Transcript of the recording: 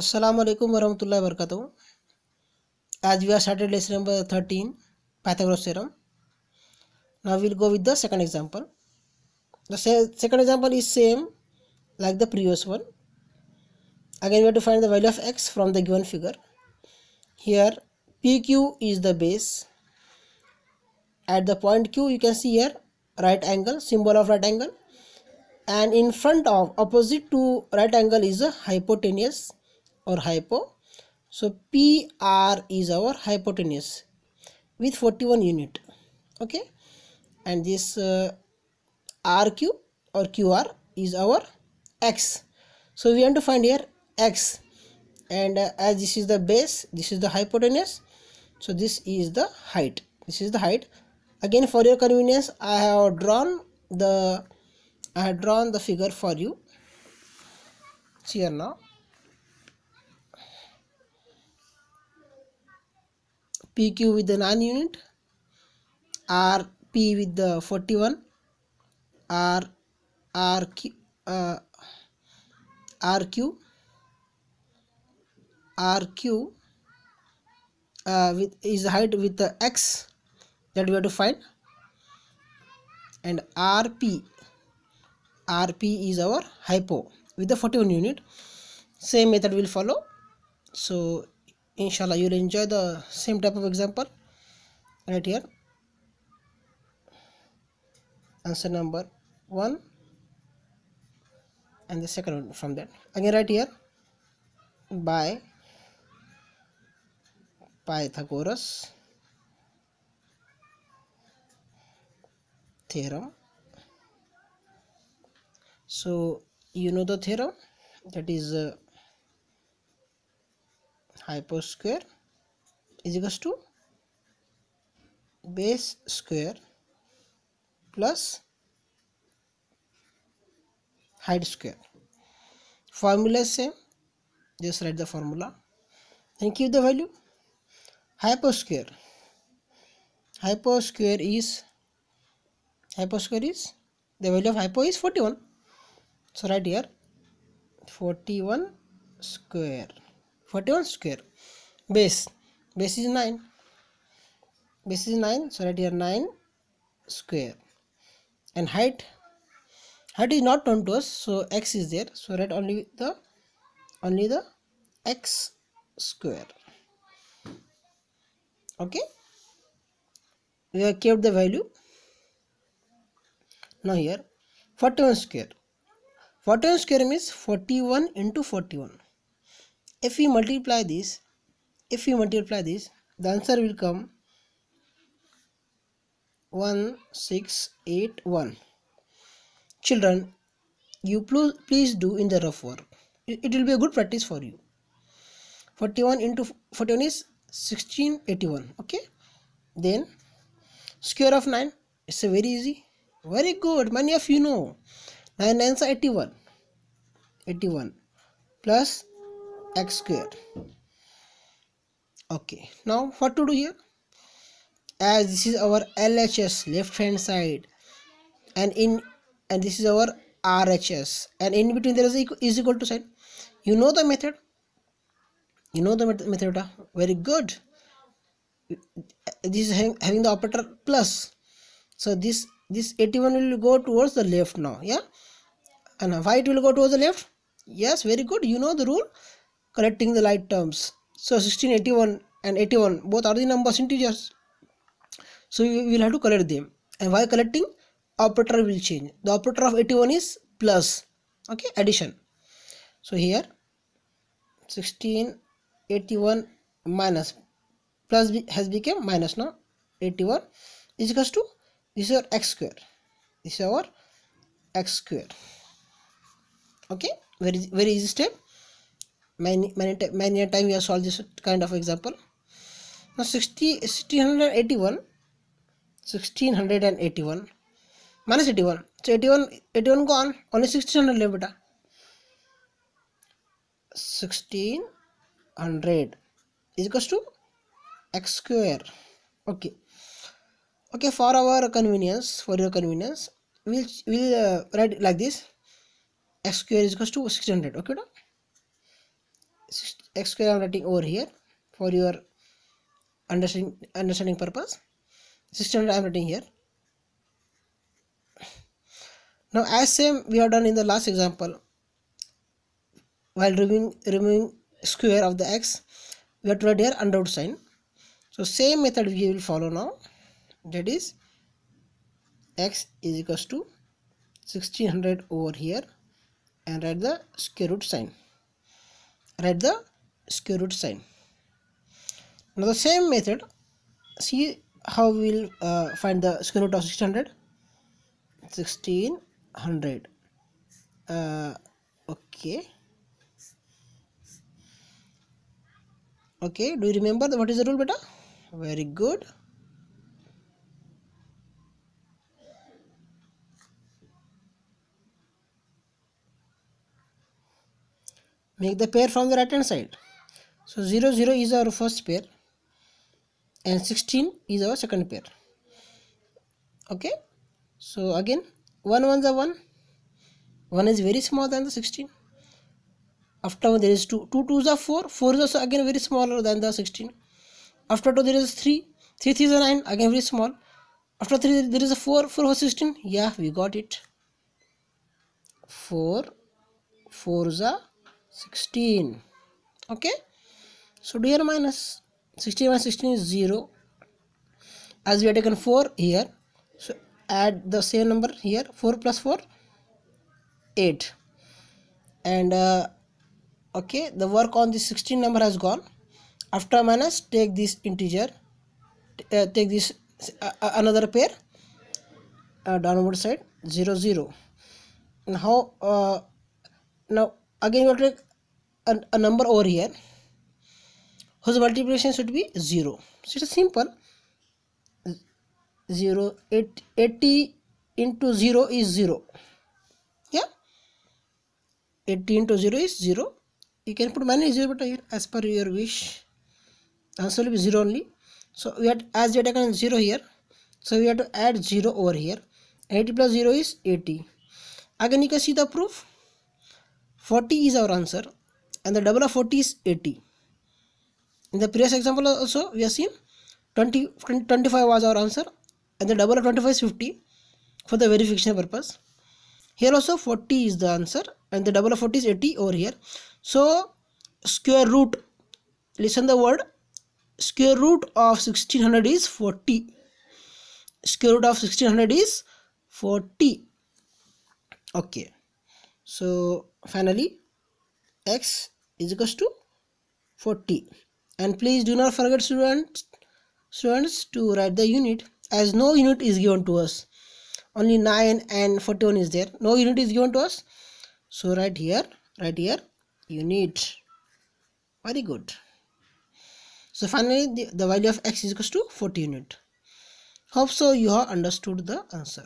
अस्सलाम वालेकुम वरहमतुल्लाहि वरकतु As we have started lesson number 13 Pythagoras theorem now we'll go with the second example the second example is same like the previous one again we have to find the value of x from the given figure here PQ is the base at the point Q you can see here right angle symbol of right angle and in front of opposite to right angle is a hypotenuse or hypo so PR is our hypotenuse with 41 unit okay and this uh, RQ or QR is our X so we want to find here X and uh, as this is the base this is the hypotenuse so this is the height this is the height again for your convenience I have drawn the I have drawn the figure for you here now PQ with the non-unit, unit, RP with the 41, R, RQ, uh, RQ, RQ uh, with is height with the X that we have to find and RP RP is our hypo with the 41 unit same method will follow so inshallah you'll enjoy the same type of example right here answer number one and the second one from that again right here by pythagoras theorem so you know the theorem that is uh, hyposquare is equals to base square plus height square formula is same just write the formula and give the value hyposquare hyposquare is hyposquare is the value of hypo is 41 so right here 41 square 41 square base base is 9 base is 9 so right here 9 square and height height is not known to us so x is there so write only the only the x square okay we have kept the value now here 41 square 41 square means 41 into 41 if we multiply this if we multiply this the answer will come 1681 children you please do in the rough work it will be a good practice for you 41 into 41 is 1681 okay then square of 9 it's a very easy very good many of you know 9 9 is 81 81 plus x square okay now what to do here as this is our LHS left hand side and in and this is our RHS and in between there is equal, is equal to sign you know the method you know the method very good this is having, having the operator plus so this this 81 will go towards the left now yeah and why it will go towards the left yes very good you know the rule collecting the like terms. So 1681 and 81 both are the numbers integers. So we will have to collect them. And while collecting operator will change. The operator of 81 is plus okay addition. So here 1681 minus plus has become minus now 81 is equals to this is our x square this is our x square okay very very easy step many many many time we have solved this kind of example now 60 1681 1681 minus eighty one तो eighty one eighty one को ऑन only sixteen hundred ले बेटा sixteen hundred equals two x square okay okay for our convenience for your convenience we'll we'll uh, write like this x square is equals to 600 okay da? x square I'm writing over here for your understanding understanding purpose 600 I'm writing here now as same we have done in the last example while removing, removing square of the x we have to write here under root sign so same method we will follow now that is x is equals to 1600 over here and write the square root sign write the square root sign now the same method see how we'll uh, find the square root of 600 1600 uh, okay okay do you remember the, what is the rule beta very good Make the pair from the right hand side. So 0, 0 is our first pair and 16 is our second pair. Okay. So again 1 1 is 1. 1 is very small than the 16. After 1 there is 2. 2 2 is 4. 4 is also again very smaller than the 16. After 2 there is 3. 3 3 is 9 again very small. After 3 there is a 4. 4 16. Yeah we got it. 4 4 is a 16 okay so here 16 minus 16 is 0 as we have taken 4 here so add the same number here 4 plus 4 8 and uh, okay the work on this 16 number has gone after minus take this integer uh, take this uh, uh another pair uh, downward side 0 0 now how uh, now again you take a, a number over here whose multiplication should be 0 so it's simple 0 80 into 0 is 0 yeah 80 into 0 is 0 you can put many 0 but here as per your wish answer will be 0 only so we had as we had taken 0 here so we have to add 0 over here 80 plus 0 is 80 again you can see the proof 40 is our answer and the double of 40 is 80 in the previous example also we have seen 20, 25 was our answer and the double of 25 is 50 for the verification purpose here also 40 is the answer and the double of 40 is 80 over here so square root listen the word square root of 1600 is 40 square root of 1600 is 40 okay so finally x is equals to 40 and please do not forget students students to write the unit as no unit is given to us only 9 and 41 is there no unit is given to us so right here right here unit very good so finally the, the value of x is equals to 40 unit hope so you have understood the answer